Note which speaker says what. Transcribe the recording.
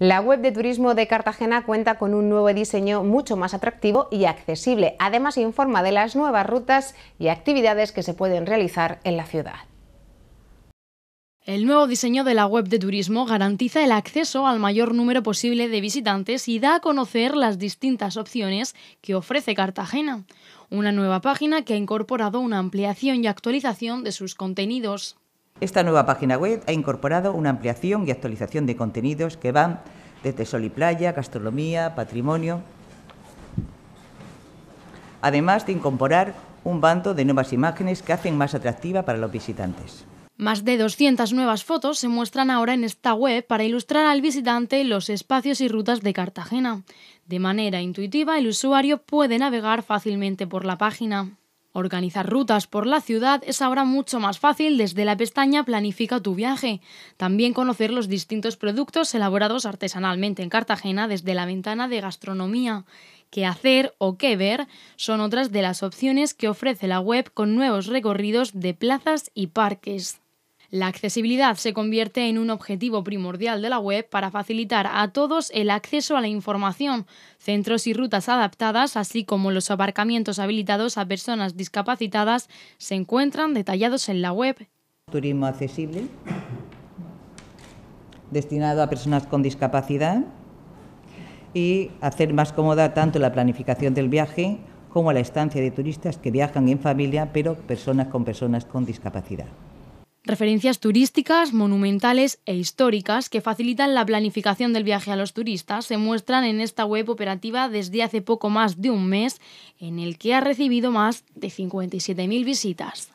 Speaker 1: La web de turismo de Cartagena cuenta con un nuevo diseño mucho más atractivo y accesible. Además informa de las nuevas rutas y actividades que se pueden realizar
Speaker 2: en la ciudad. El nuevo diseño de la web de turismo garantiza el acceso al mayor número posible de visitantes y da a conocer las distintas opciones que ofrece Cartagena, una nueva página que ha incorporado una ampliación y actualización de sus contenidos.
Speaker 3: Esta nueva página web ha incorporado una ampliación y actualización de contenidos que van desde sol y playa, gastronomía, patrimonio, además de incorporar un bando de nuevas imágenes que hacen más atractiva para los visitantes.
Speaker 2: Más de 200 nuevas fotos se muestran ahora en esta web para ilustrar al visitante los espacios y rutas de Cartagena. De manera intuitiva, el usuario puede navegar fácilmente por la página. Organizar rutas por la ciudad es ahora mucho más fácil desde la pestaña Planifica tu viaje. También conocer los distintos productos elaborados artesanalmente en Cartagena desde la ventana de gastronomía. Qué hacer o qué ver son otras de las opciones que ofrece la web con nuevos recorridos de plazas y parques. La accesibilidad se convierte en un objetivo primordial de la web para facilitar a todos el acceso a la información, centros y rutas adaptadas, así como los aparcamientos habilitados a personas discapacitadas, se encuentran detallados en la web.
Speaker 3: Turismo accesible, destinado a personas con discapacidad y hacer más cómoda tanto la planificación del viaje como la estancia de turistas que viajan en familia, pero personas con personas con discapacidad.
Speaker 2: Referencias turísticas, monumentales e históricas que facilitan la planificación del viaje a los turistas se muestran en esta web operativa desde hace poco más de un mes, en el que ha recibido más de 57.000 visitas.